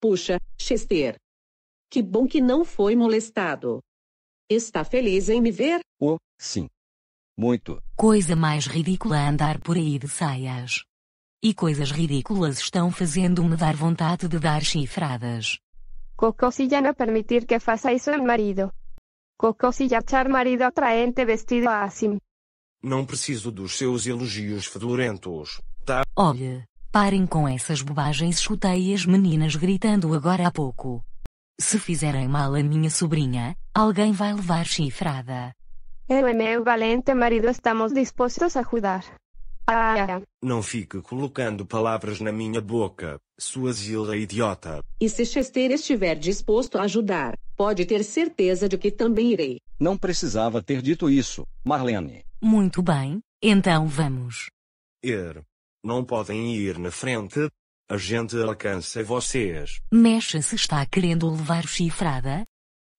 Puxa, Chester. Que bom que não foi molestado. Está feliz em me ver? Oh, sim. Muito. Coisa mais ridícula é andar por aí de saias. E coisas ridículas estão fazendo-me dar vontade de dar chifradas. Coco si ya permitir que faça isso ao marido. Coco si ya achar marido atraente vestido assim. Não preciso dos seus elogios fedorentos, tá? Olha. Parem com essas bobagens, chutei as meninas gritando agora há pouco. Se fizerem mal a minha sobrinha, alguém vai levar chifrada. Eu e meu valente marido estamos dispostos a ajudar. Ah, ah, ah. Não fique colocando palavras na minha boca, sua zila idiota. E se Chester estiver disposto a ajudar, pode ter certeza de que também irei. Não precisava ter dito isso, Marlene. Muito bem, então vamos. Er. Não podem ir na frente. A gente alcança vocês. Mexa-se está querendo levar chifrada?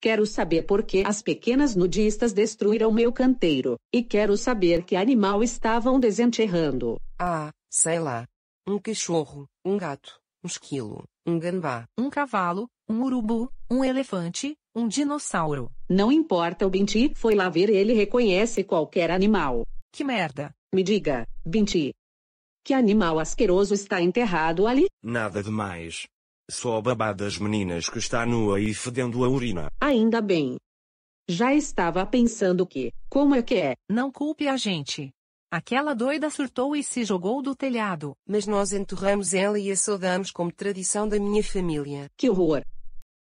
Quero saber por que as pequenas nudistas destruíram meu canteiro. E quero saber que animal estavam desenterrando. Ah, sei lá. Um cachorro, um gato, um esquilo, um gambá, um cavalo, um urubu, um elefante, um dinossauro. Não importa, o Binti foi lá ver ele reconhece qualquer animal. Que merda. Me diga, Binti, que animal asqueroso está enterrado ali? Nada demais. Só o babá das meninas que está nua e fedendo a urina. Ainda bem. Já estava pensando que, como é que é? Não culpe a gente. Aquela doida surtou e se jogou do telhado. Mas nós enterramos ela e a saudamos como tradição da minha família. Que horror!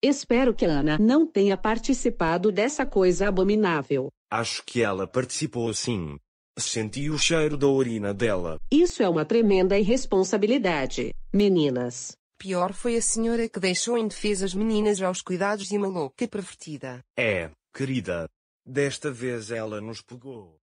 Espero que Ana não tenha participado dessa coisa abominável. Acho que ela participou sim. Senti o cheiro da urina dela. Isso é uma tremenda irresponsabilidade, meninas. Pior foi a senhora que deixou defesa as meninas aos cuidados de uma louca pervertida. É, querida. Desta vez ela nos pegou.